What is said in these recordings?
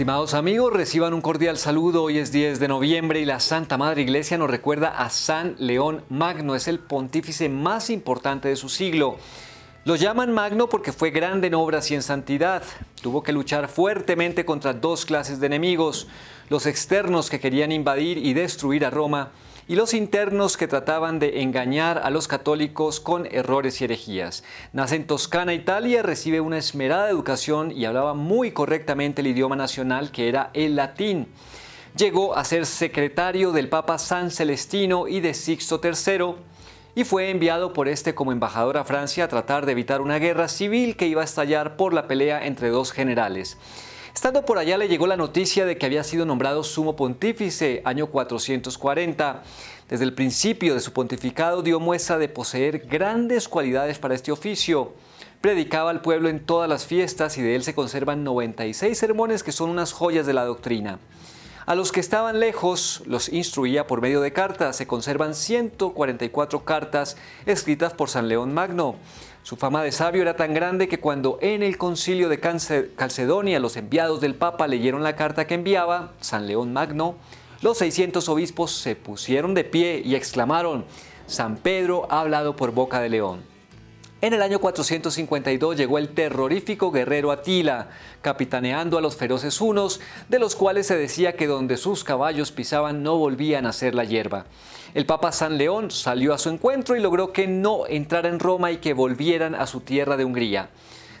Estimados amigos, reciban un cordial saludo. Hoy es 10 de noviembre y la Santa Madre Iglesia nos recuerda a San León Magno. Es el pontífice más importante de su siglo. Lo llaman Magno porque fue grande en obras y en santidad. Tuvo que luchar fuertemente contra dos clases de enemigos, los externos que querían invadir y destruir a Roma, y los internos que trataban de engañar a los católicos con errores y herejías. Nace en Toscana, Italia, recibe una esmerada educación y hablaba muy correctamente el idioma nacional que era el latín. Llegó a ser secretario del Papa San Celestino y de Sixto III, y fue enviado por este como embajador a Francia a tratar de evitar una guerra civil que iba a estallar por la pelea entre dos generales. Estando por allá le llegó la noticia de que había sido nombrado sumo pontífice año 440. Desde el principio de su pontificado dio muestra de poseer grandes cualidades para este oficio. Predicaba al pueblo en todas las fiestas y de él se conservan 96 sermones que son unas joyas de la doctrina. A los que estaban lejos los instruía por medio de cartas. Se conservan 144 cartas escritas por San León Magno. Su fama de sabio era tan grande que cuando en el concilio de Calcedonia los enviados del Papa leyeron la carta que enviaba San León Magno, los 600 obispos se pusieron de pie y exclamaron, San Pedro ha hablado por boca de león. En el año 452 llegó el terrorífico guerrero Atila, capitaneando a los feroces hunos, de los cuales se decía que donde sus caballos pisaban no volvían a ser la hierba. El Papa San León salió a su encuentro y logró que no entrara en Roma y que volvieran a su tierra de Hungría.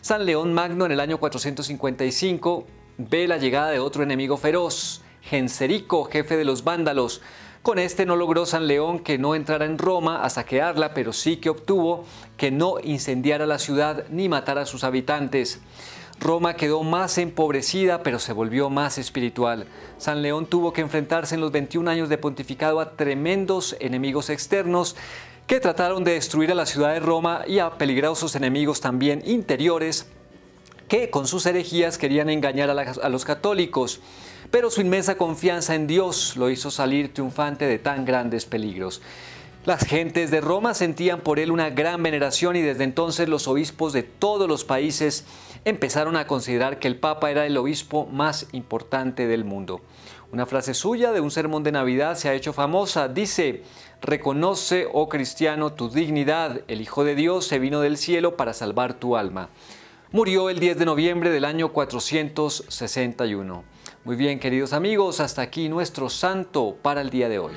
San León Magno en el año 455 ve la llegada de otro enemigo feroz, Genserico, jefe de los vándalos, con este no logró San León que no entrara en Roma a saquearla, pero sí que obtuvo que no incendiara la ciudad ni matara a sus habitantes. Roma quedó más empobrecida, pero se volvió más espiritual. San León tuvo que enfrentarse en los 21 años de pontificado a tremendos enemigos externos que trataron de destruir a la ciudad de Roma y a peligrosos enemigos también interiores que con sus herejías querían engañar a, los católicos pero su inmensa confianza en Dios lo hizo salir triunfante de tan grandes peligros. Las gentes de Roma sentían por él una gran veneración y desde entonces los obispos de todos los países empezaron a considerar que el Papa era el obispo más importante del mundo. Una frase suya de un sermón de Navidad se ha hecho famosa. Dice, reconoce, oh cristiano, tu dignidad. El Hijo de Dios se vino del cielo para salvar tu alma. Murió el 10 de noviembre del año 461. Muy bien, queridos amigos, hasta aquí nuestro santo para el día de hoy.